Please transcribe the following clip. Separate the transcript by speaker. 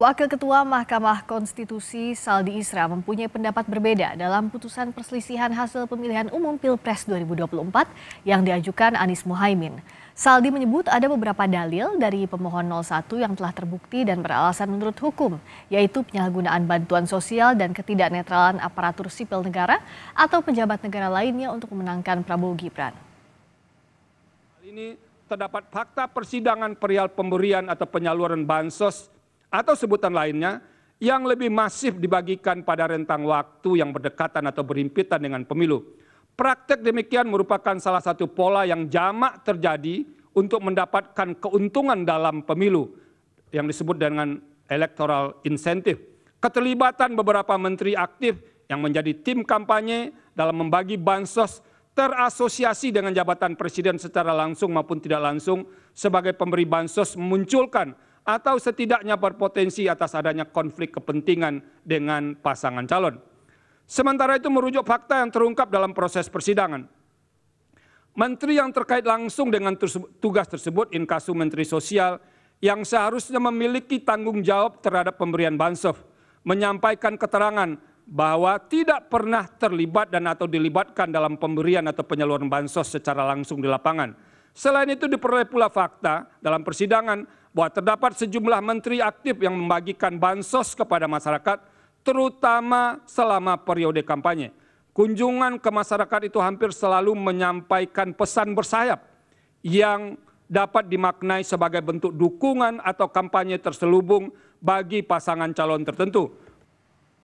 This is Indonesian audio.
Speaker 1: Wakil Ketua Mahkamah Konstitusi Saldi Isra mempunyai pendapat berbeda dalam putusan perselisihan hasil pemilihan umum Pilpres 2024 yang diajukan Anies Muhaimin. Saldi menyebut ada beberapa dalil dari pemohon 01 yang telah terbukti dan beralasan menurut hukum, yaitu penyalahgunaan bantuan sosial dan ketidaknetralan aparatur sipil negara atau pejabat negara lainnya untuk memenangkan Prabowo Gibran.
Speaker 2: ini terdapat fakta persidangan perihal pemberian atau penyaluran bansos atau sebutan lainnya yang lebih masif dibagikan pada rentang waktu yang berdekatan atau berimpitan dengan pemilu. Praktek demikian merupakan salah satu pola yang jamak terjadi untuk mendapatkan keuntungan dalam pemilu yang disebut dengan electoral incentive. Keterlibatan beberapa menteri aktif yang menjadi tim kampanye dalam membagi bansos terasosiasi dengan jabatan presiden secara langsung maupun tidak langsung sebagai pemberi bansos memunculkan atau setidaknya berpotensi atas adanya konflik kepentingan dengan pasangan calon. Sementara itu merujuk fakta yang terungkap dalam proses persidangan. Menteri yang terkait langsung dengan tugas tersebut, inkasu Menteri Sosial, yang seharusnya memiliki tanggung jawab terhadap pemberian bansos, menyampaikan keterangan bahwa tidak pernah terlibat dan atau dilibatkan dalam pemberian atau penyaluran bansos secara langsung di lapangan Selain itu diperoleh pula fakta dalam persidangan bahwa terdapat sejumlah menteri aktif yang membagikan bansos kepada masyarakat terutama selama periode kampanye. Kunjungan ke masyarakat itu hampir selalu menyampaikan pesan bersayap yang dapat dimaknai sebagai bentuk dukungan atau kampanye terselubung bagi pasangan calon tertentu.